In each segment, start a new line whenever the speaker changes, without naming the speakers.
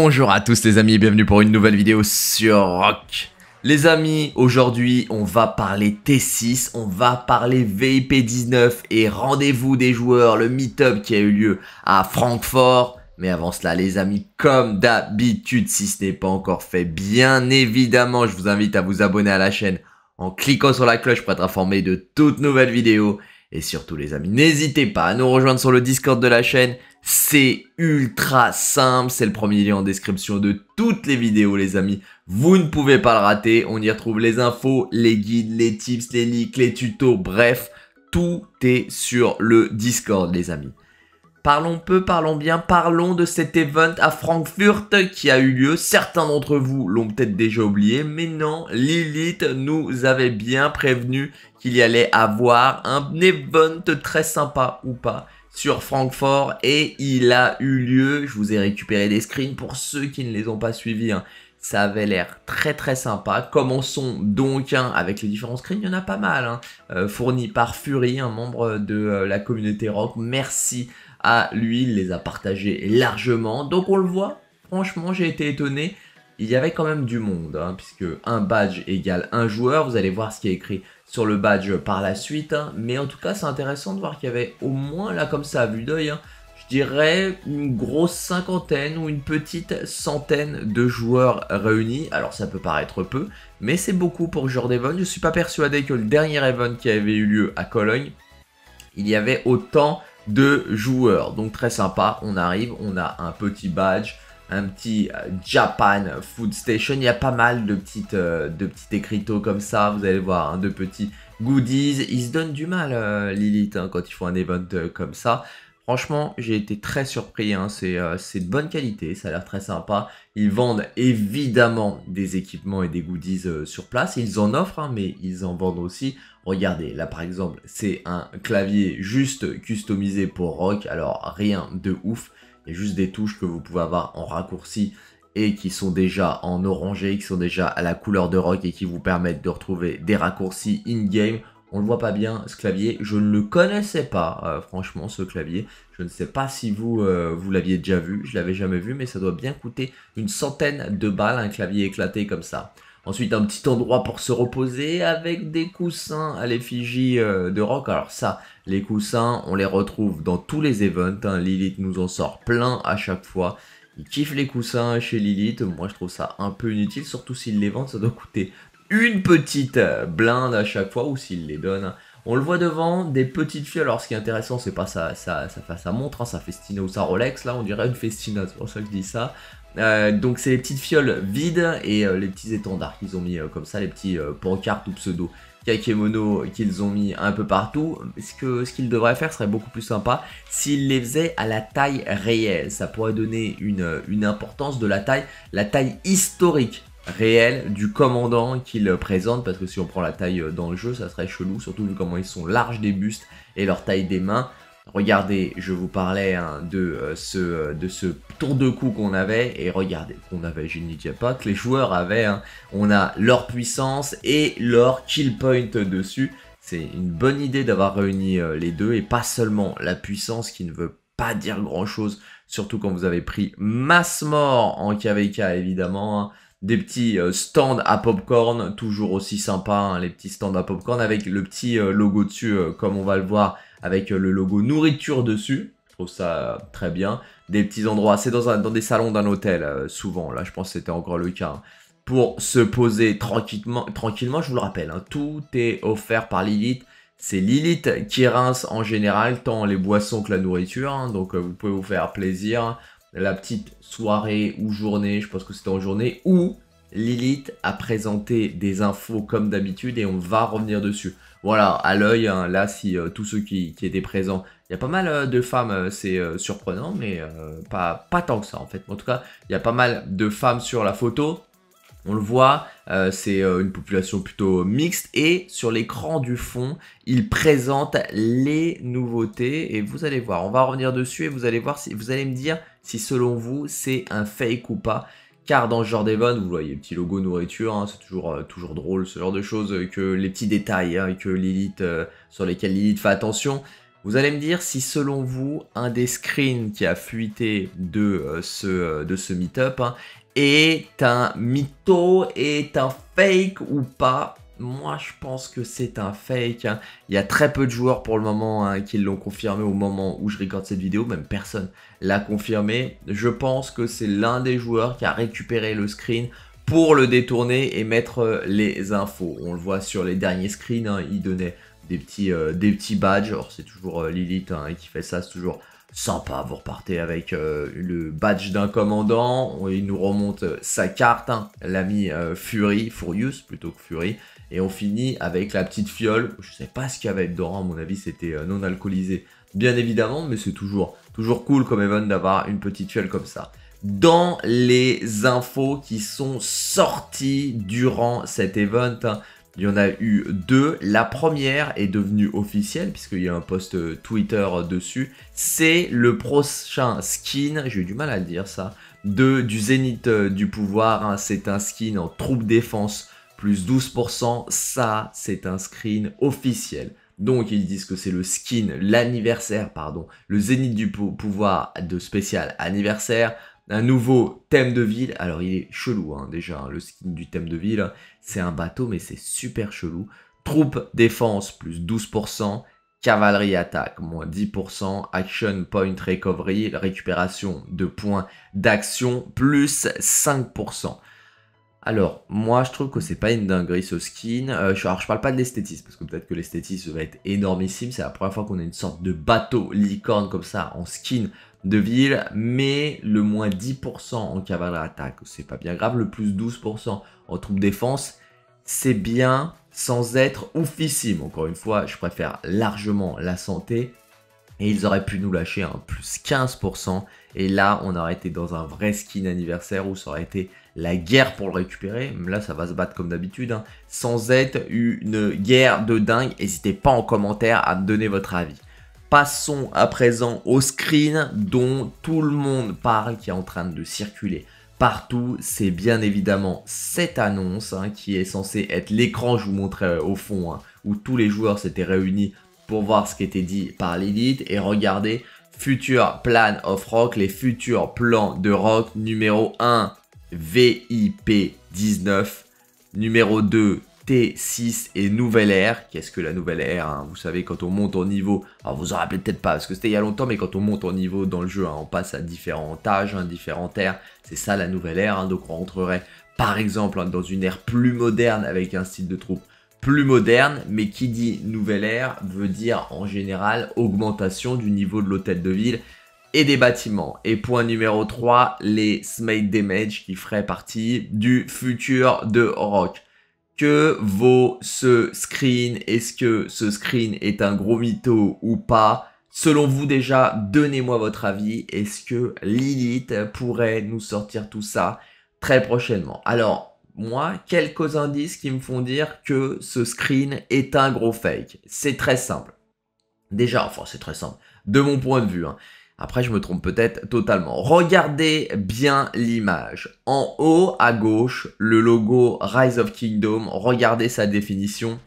Bonjour à tous les amis et bienvenue pour une nouvelle vidéo sur Rock. Les amis, aujourd'hui on va parler T6, on va parler VIP 19 et rendez-vous des joueurs, le meet-up qui a eu lieu à Francfort. Mais avant cela, les amis, comme d'habitude, si ce n'est pas encore fait, bien évidemment, je vous invite à vous abonner à la chaîne en cliquant sur la cloche pour être informé de toutes nouvelles vidéos. Et surtout, les amis, n'hésitez pas à nous rejoindre sur le Discord de la chaîne. C'est ultra simple, c'est le premier lien en description de toutes les vidéos les amis. Vous ne pouvez pas le rater, on y retrouve les infos, les guides, les tips, les leaks, les tutos, bref, tout est sur le Discord les amis. Parlons peu, parlons bien, parlons de cet event à Francfort qui a eu lieu. Certains d'entre vous l'ont peut-être déjà oublié, mais non, Lilith nous avait bien prévenu qu'il y allait avoir un event très sympa ou pas sur Francfort et il a eu lieu. Je vous ai récupéré des screens pour ceux qui ne les ont pas suivis. Hein. Ça avait l'air très très sympa. Commençons donc hein, avec les différents screens, il y en a pas mal, hein. euh, fournis par Fury, un membre de euh, la communauté rock. Merci à lui, il les a partagés largement. Donc on le voit, franchement j'ai été étonné. Il y avait quand même du monde, puisque un badge égale un joueur. Vous allez voir ce qui est écrit sur le badge par la suite. Hein. Mais en tout cas, c'est intéressant de voir qu'il y avait au moins, là, comme ça, à vue d'œil, hein, je dirais une grosse cinquantaine ou une petite centaine de joueurs réunis. Alors, ça peut paraître peu, mais c'est beaucoup pour ce genre d'event. Je ne suis pas persuadé que le dernier event qui avait eu lieu à Cologne, il y avait autant de joueurs. Donc, très sympa. On arrive, on a un petit badge un petit euh, Japan Food Station. Il y a pas mal de petites, euh, de écriteaux comme ça, vous allez voir, hein, de petits goodies. Ils se donnent du mal, euh, Lilith, hein, quand ils font un event comme ça. Franchement, j'ai été très surpris, hein. c'est de bonne qualité, ça a l'air très sympa. Ils vendent évidemment des équipements et des goodies sur place, ils en offrent, mais ils en vendent aussi. Regardez, là par exemple, c'est un clavier juste customisé pour Rock, alors rien de ouf, juste des touches que vous pouvez avoir en raccourci et qui sont déjà en orangé, qui sont déjà à la couleur de rock et qui vous permettent de retrouver des raccourcis in-game. On le voit pas bien ce clavier, je ne le connaissais pas euh, franchement ce clavier. Je ne sais pas si vous, euh, vous l'aviez déjà vu, je l'avais jamais vu, mais ça doit bien coûter une centaine de balles un clavier éclaté comme ça. Ensuite, un petit endroit pour se reposer avec des coussins à l'effigie euh, de rock. Alors ça, les coussins, on les retrouve dans tous les events. Hein. Lilith nous en sort plein à chaque fois. Il kiffe les coussins chez Lilith. Moi, je trouve ça un peu inutile, surtout s'il les vend, ça doit coûter une petite euh, blinde à chaque fois ou s'il les donne. Hein. On le voit devant, des petites filles. Alors, ce qui est intéressant, c'est pas sa, montre, sa hein. Festina ou sa Rolex. Là, on dirait une Festina, c'est pour ça que je dis ça. Euh, donc c'est les petites fioles vides et euh, les petits étendards qu'ils ont mis euh, comme ça, les petits pancartes ou pseudo kakemono qu'ils ont mis un peu partout. Ce que ce qu'ils devraient faire serait beaucoup plus sympa s'ils les faisaient à la taille réelle. Ça pourrait donner une, importance de la taille, la taille historique réelle du commandant qu'il présente parce que si on prend la taille dans le jeu ça serait chelou surtout vu comment ils sont larges des bustes et leur taille des mains Regardez, je vous parlais hein, de, euh, ce, euh, de ce tour de coup qu'on avait, et regardez, qu'on avait, je n'y que les joueurs avaient, hein, on a leur puissance et leur kill point dessus. C'est une bonne idée d'avoir réuni euh, les deux, et pas seulement la puissance qui ne veut pas dire grand chose, surtout quand vous avez pris masse mort en KVK évidemment. Hein des petits euh, stands à popcorn, toujours aussi sympa, hein, les petits stands à popcorn avec le petit euh, logo dessus, euh, comme on va le voir, avec le logo nourriture dessus. Je trouve ça très bien. Des petits endroits, c'est dans, des salons d'un hôtel, souvent. Là, je pense que c'était encore le cas. Hein. Pour se poser tranquillement, tranquillement, je vous le rappelle, hein, tout est offert par Lilith. C'est Lilith qui rince en général, tant les boissons que la nourriture. donc, vous pouvez vous faire plaisir la petite soirée ou journée, je pense que c'était en journée, où Lilith a présenté des infos comme d'habitude et on va revenir dessus. Voilà, à l'œil, hein, là, si euh, tous ceux qui, étaient présents, il y a pas mal euh, de femmes, euh, c'est surprenant, mais pas, pas tant que ça en fait. En tout cas, il y a pas mal de femmes sur la photo. On le voit, c'est une population plutôt mixte et sur l'écran du fond, il présente les nouveautés et vous allez voir, on va revenir dessus et vous allez voir si vous allez me dire si selon vous c'est un fake ou pas. Car dans ce genre d'event, vous voyez, petit logo nourriture, hein, c'est toujours, euh, toujours drôle ce genre de choses, euh, que les petits détails hein, que Lilith, euh, sur lesquels Lilith fait attention. Vous allez me dire si selon vous, un des screens qui a fuité de ce, de ce meet-up hein, est un mytho, est un fake ou pas moi je pense que c'est un fake. Hein. Il y a très peu de joueurs pour le moment hein, qui l'ont confirmé au moment où je regarde cette vidéo, même personne l'a confirmé. Je pense que c'est l'un des joueurs qui a récupéré le screen pour le détourner et mettre euh, les infos. On le voit sur les derniers screens, hein. il donnait des petits, euh, des petits badges. c'est toujours euh, Lilith qui fait ça, c'est toujours sympa. Vous repartez avec le badge d'un commandant. Il nous remonte sa carte, l'ami Fury, Furious plutôt que Fury. Et on finit avec la petite fiole. Je ne sais pas ce qu'il y avait dedans, à mon avis, c'était euh, non alcoolisé. Bien évidemment, mais c'est toujours, toujours cool comme event d'avoir une petite fiole comme ça. Dans les infos qui sont sorties durant cet event, il y en a eu deux. La première est devenue officielle, puisqu'il y a un post euh, Twitter dessus. C'est le prochain skin, j'ai eu du mal à le dire ça, de, du Zénith euh, du pouvoir. Hein. C'est un skin en troupe défense plus 12%, ça c'est un screen officiel. Donc ils disent que c'est le skin, l'anniversaire, pardon, le zénith du pouvoir de spécial anniversaire, un nouveau thème de ville. Alors il est chelou hein, déjà, hein, le skin du thème de ville, c'est un bateau mais c'est super chelou. Troupe défense plus 12%, cavalerie attaque moins 10%, action point recovery, récupération de points d'action plus 5%. Alors, moi, je trouve que c'est pas une dinguerie ce skin. Euh, je, alors, je parle pas de l'esthétisme, parce que peut-être que l'esthétisme va être énormissime. C'est la première fois qu'on a une sorte de bateau licorne comme ça en skin de ville, mais le moins 10% en cavalerie attaque, c'est pas bien grave. Le plus 12% en troupe défense, c'est bien sans être oufissime. Encore une fois, je préfère largement la santé et ils auraient pu nous lâcher un plus 15%. Et là, on aurait été dans un vrai skin anniversaire où ça aurait été la guerre pour le récupérer. Là, ça va se battre comme d'habitude. Hein. Sans être une guerre de dingue, n'hésitez pas en commentaire à me donner votre avis. Passons à présent au screen dont tout le monde parle, qui est en train de circuler partout, c'est bien évidemment cette annonce hein, qui est censée être l'écran, je vous montrais euh, au fond, hein, où tous les joueurs s'étaient réunis pour voir ce qui était dit par l'élite et regarder Futur Plan of Rock, les futurs plans de rock numéro 1 VIP 19, numéro 2 T6 et Nouvelle ère. Qu'est-ce que la Nouvelle ère hein? Vous savez, quand on monte au niveau, vous vous en rappelez peut-être pas parce que c'était il y a longtemps, mais quand on monte au niveau dans le jeu, hein, on passe à différents âges, hein, différentes ères. C'est ça la Nouvelle ère. donc on rentrerait par exemple dans une ère plus moderne avec un style de troupe plus moderne, mais qui dit nouvelle ère veut dire en général augmentation du niveau de l'hôtel de ville et des bâtiments. Et point numéro 3, les smite damage qui feraient partie du futur de Rock. Que vaut ce screen Est-ce que ce screen est un gros mytho ou pas Selon vous déjà, donnez-moi votre avis. Est-ce que Lilith pourrait nous sortir tout ça très prochainement Alors, moi, quelques indices qui me font dire que ce screen est un gros fake. C'est très simple. Déjà, enfin c'est très simple, de mon point de vue. Hein. Après, je me trompe peut-être totalement. Regardez bien l'image. En haut à gauche, le logo Rise of Kingdom. Regardez sa définition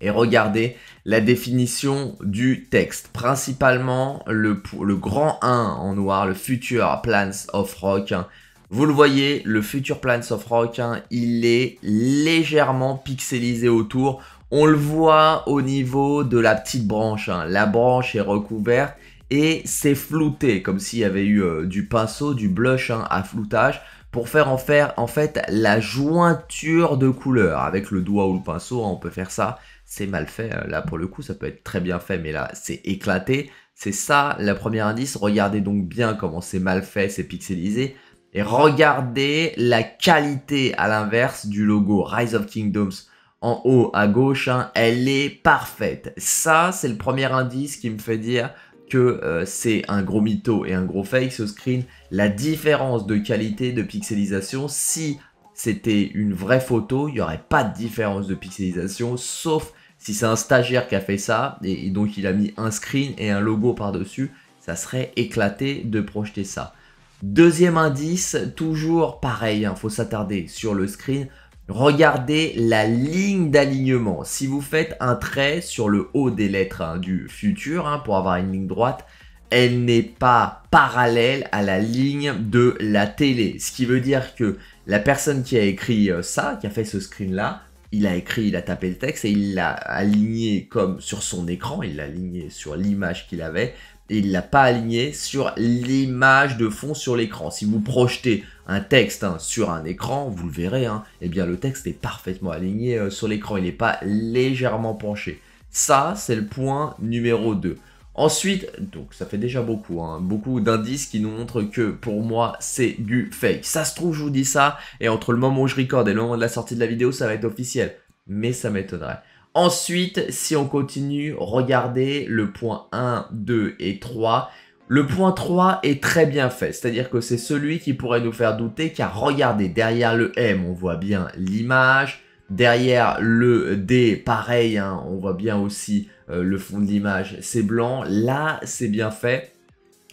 et regardez la définition du texte. Principalement le, le grand 1 en noir, le Future Plans of Rock. Hein. Vous le voyez, le futur Plants of Rock, hein, il est légèrement pixelisé autour. On le voit au niveau de la petite branche. Hein. La branche est recouverte et c'est flouté, comme s'il y avait eu euh, du pinceau, du blush hein, à floutage pour faire en, faire en fait la jointure de couleur. Avec le doigt ou le pinceau, on peut faire ça. C'est mal fait. Là, pour le coup, ça peut être très bien fait, mais là, c'est éclaté. C'est ça, le premier indice. Regardez donc bien comment c'est mal fait, c'est pixelisé. Et regardez la qualité à l'inverse du logo Rise of Kingdoms en haut à gauche, hein, elle est parfaite. Ça, c'est le premier indice qui me fait dire que euh, c'est un gros mytho et un gros fake ce screen. La différence de qualité de pixelisation, si c'était une vraie photo, il n'y aurait pas de différence de pixelisation, sauf si c'est un stagiaire qui a fait ça, et donc il a mis un screen et un logo par-dessus, ça serait éclaté de projeter ça. Deuxième indice, toujours pareil, il hein, faut s'attarder sur le screen. Regardez la ligne d'alignement. Si vous faites un trait sur le haut des lettres hein, du futur hein, pour avoir une ligne droite, elle n'est pas parallèle à la ligne de la télé. Ce qui veut dire que la personne qui a écrit euh, ça, qui a fait ce screen-là, il a écrit, il a tapé le texte et il l'a aligné comme sur son écran, il l'a aligné sur l'image qu'il avait il l'a pas aligné sur l'image de fond sur l'écran. Si vous projetez un texte hein, sur un écran, vous le verrez, hein, eh bien le texte est parfaitement aligné euh, sur l'écran, il n'est pas légèrement penché. Ça, c'est le point numéro 2. Ensuite, donc ça fait déjà beaucoup, hein, beaucoup d'indices qui nous montrent que pour moi c'est du fake. Ça se trouve, je vous dis ça, et entre le moment où je recorde et le moment de la sortie de la vidéo, ça va être officiel. Mais ça m'étonnerait. Ensuite, si on continue, regardez le point 1, 2 et 3. Le point 3 est très bien fait, c'est-à-dire que c'est celui qui pourrait nous faire douter car regardez, derrière le M, on voit bien l'image, derrière le D, pareil, hein, on voit bien aussi euh, le fond de l'image, c'est blanc, là c'est bien fait,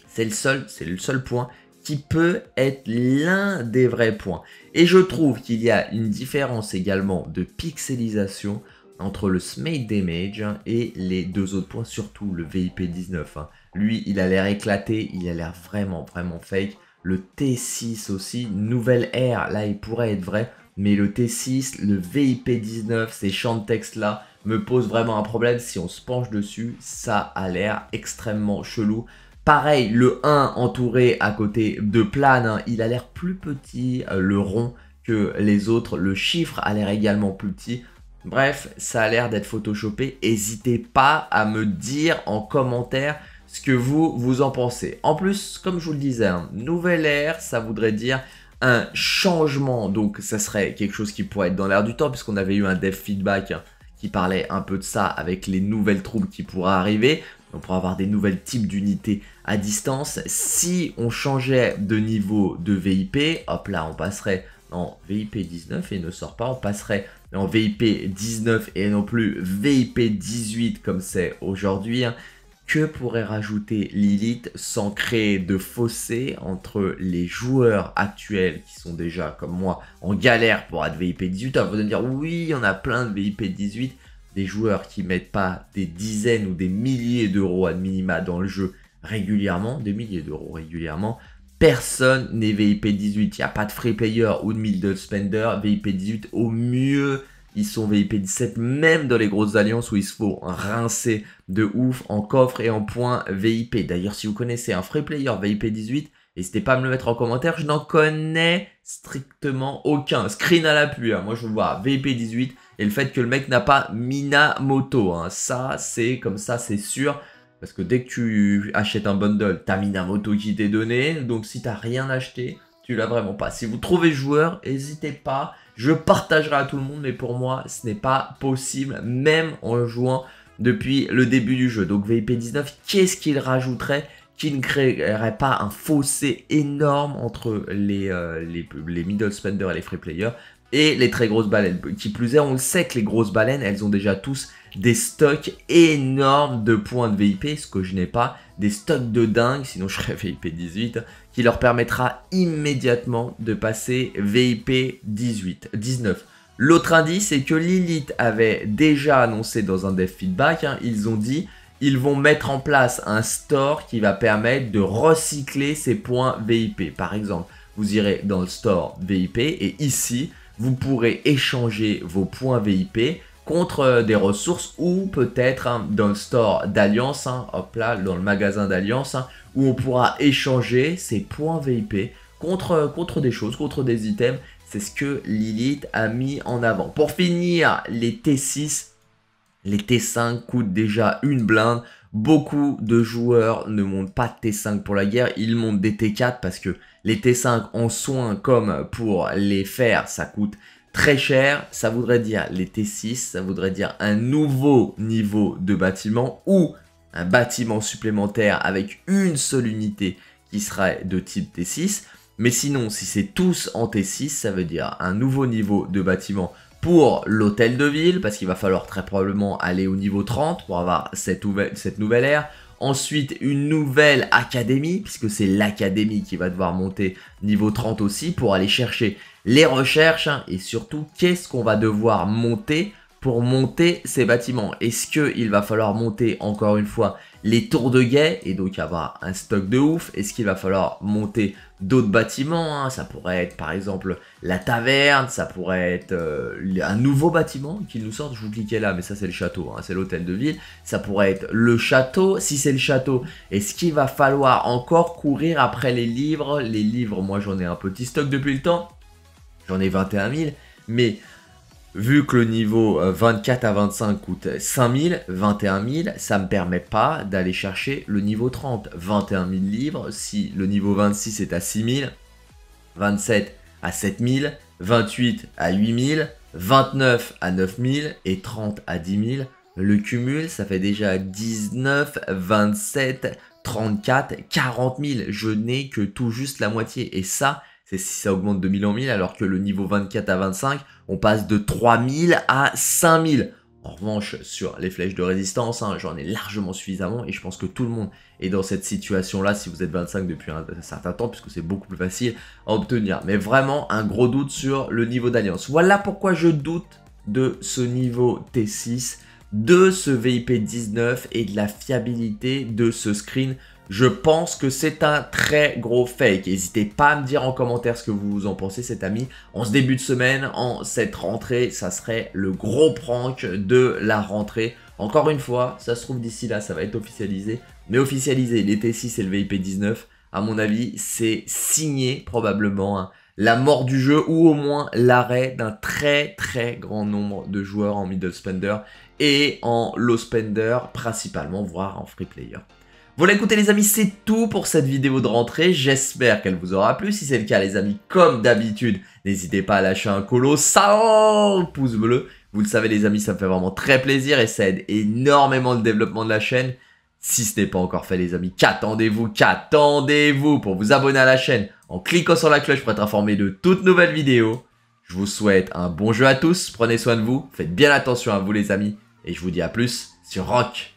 c'est le seul, c'est le seul point qui peut être l'un des vrais points. Et je trouve qu'il y a une différence également de pixelisation entre le smite damage et les deux autres points, surtout le VIP 19. Hein. Lui, il a l'air éclaté, il a l'air vraiment, vraiment fake. Le T6 aussi, nouvelle ère, là il pourrait être vrai, mais le T6, le VIP 19, ces champs de texte là me posent vraiment un problème. Si on se penche dessus, ça a l'air extrêmement chelou. Pareil, le 1 entouré à côté de plane, hein, il a l'air plus petit, euh, le rond, que les autres. Le chiffre a l'air également plus petit. Bref, ça a l'air d'être photoshoppé. N'hésitez pas à me dire en commentaire ce que vous, vous en pensez. En plus, comme je vous le disais, un hein, nouvelle ère, ça voudrait dire un changement. Donc, ça serait quelque chose qui pourrait être dans l'air du temps, puisqu'on avait eu un dev feedback hein, qui parlait un peu de ça avec les nouvelles troubles qui pourraient arriver. On pourrait avoir des nouvelles types d'unités à distance. Si on changeait de niveau de VIP, hop là, on passerait en VIP 19 et ne sort pas, on passerait en VIP 19 et non plus VIP 18 comme c'est aujourd'hui. Hein. Que pourrait rajouter Lilith sans créer de fossé entre les joueurs actuels qui sont déjà, comme moi, en galère pour être VIP 18 vous allez dire, oui, on a plein de VIP 18, des joueurs qui mettent pas des dizaines ou des milliers d'euros à minima dans le jeu régulièrement, des milliers d'euros régulièrement, personne n'est VIP 18. Il n'y a pas de free player ou de middle spender. VIP 18, au mieux, ils sont VIP 17, même dans les grosses alliances où il se faut rincer de ouf en coffre et en points VIP. D'ailleurs, si vous connaissez un free player VIP 18, n'hésitez pas à me le mettre en commentaire. Je n'en connais strictement aucun. Screen à la pluie, hein. moi je vois VIP 18 et le fait que le mec n'a pas Minamoto. Hein. Ça, c'est comme ça, c'est sûr. Parce que dès que tu achètes un bundle, t'as mis la moto qui t'est donnée. Donc si t'as rien acheté, tu l'as vraiment pas. Si vous trouvez joueur, n'hésitez pas. Je partagerai à tout le monde, mais pour moi, ce n'est pas possible, même en jouant depuis le début du jeu. Donc VIP 19, qu'est-ce qu'il rajouterait qui ne créerait pas un fossé énorme entre les, euh, les, les middle spenders et les free players et les très grosses baleines. Qui plus est, on le sait que les grosses baleines, elles ont déjà tous des stocks énormes de points de VIP, ce que je n'ai pas, des stocks de dingue, sinon je serais VIP 18, qui leur permettra immédiatement de passer VIP 18, 19. L'autre indice, c'est que Lilith avait déjà annoncé dans un dev feedback, hein, ils ont dit, ils vont mettre en place un store qui va permettre de recycler ces points VIP. Par exemple, vous irez dans le store VIP et ici, vous pourrez échanger vos points VIP contre euh, des ressources ou peut-être hein, dans le store d'Alliance, hein, hop là, dans le magasin d'Alliance, hein, où on pourra échanger ces points VIP contre, euh, contre des choses, contre des items. C'est ce que Lilith a mis en avant. Pour finir, les T6, les T5 coûtent déjà une blinde. Beaucoup de joueurs ne montent pas de T5 pour la guerre, ils montent des T4 parce que les T5 en soins comme pour les faire, ça coûte Très cher, ça voudrait dire les T6, ça voudrait dire un nouveau niveau de bâtiment ou un bâtiment supplémentaire avec une seule unité qui serait de type T6. Mais sinon, si c'est tous en T6, ça veut dire un nouveau niveau de bâtiment pour l'hôtel de ville, parce qu'il va falloir très probablement aller au niveau 30 pour avoir cette, cette nouvelle ère. Ensuite, une nouvelle académie, puisque c'est l'académie qui va devoir monter niveau 30 aussi pour aller chercher les recherches hein, et surtout qu'est-ce qu'on va devoir monter pour monter ces bâtiments. Est-ce qu'il va falloir monter encore une fois les tours de guet et donc avoir un stock de ouf Est-ce qu'il va falloir monter d'autres bâtiments hein? Ça pourrait être par exemple la taverne, ça pourrait être euh, un nouveau bâtiment qui nous sorte. Je vous cliquez là, mais ça c'est le château, hein, c'est l'hôtel de ville. Ça pourrait être le château. Si c'est le château, est-ce qu'il va falloir encore courir après les livres Les livres, moi j'en ai un petit stock depuis le temps j'en ai 21 000. Mais vu que le niveau 24 euh, à 25 coûte 5 000, 21 000, ça ne me permet pas d'aller chercher le niveau 30. 21 000 livres, si le niveau 26 est à 6 000, 27 à 7 000, 28 à 8 000, 29 à 9 000 et 30 à 10 000. Le cumul, ça fait déjà 19, 27, 34, 40 000. Je n'ai que tout juste la moitié. Et ça, c'est si ça augmente de 1000 en 1000, alors que le niveau 24 à 25, on passe de 3000 à 5000. En revanche, sur les flèches de résistance, hein, j'en ai largement suffisamment et je pense que tout le monde est dans cette situation-là si vous êtes 25 depuis un, un certain temps, puisque c'est beaucoup plus facile à obtenir. Mais vraiment, un gros doute sur le niveau d'alliance. Voilà pourquoi je doute de ce niveau T6, de ce VIP 19 et de la fiabilité de ce screen je pense que c'est un très gros fake. N'hésitez pas à me dire en commentaire ce que vous en pensez, cet ami. En ce début de semaine, en cette rentrée, ça serait le gros prank de la rentrée. Encore une fois, ça se trouve d'ici là, ça va être officialisé. Mais officialisé, l'été 6 et le VIP 19, à mon avis, c'est signé probablement hein. la mort du jeu ou au moins l'arrêt d'un très très grand nombre de joueurs en middle spender et en low spender principalement, voire en free player. Voilà écoutez les amis, c'est tout pour cette vidéo de rentrée, j'espère qu'elle vous aura plu, si c'est le cas les amis, comme d'habitude, n'hésitez pas à lâcher un colossal pouce bleu, vous le savez les amis, ça me fait vraiment très plaisir et ça aide énormément le développement de la chaîne, si ce n'est pas encore fait les amis, qu'attendez-vous, qu'attendez-vous pour vous abonner à la chaîne en cliquant sur la cloche pour être informé de toutes nouvelles vidéos, je vous souhaite un bon jeu à tous, prenez soin de vous, faites bien attention à vous les amis, et je vous dis à plus sur Rock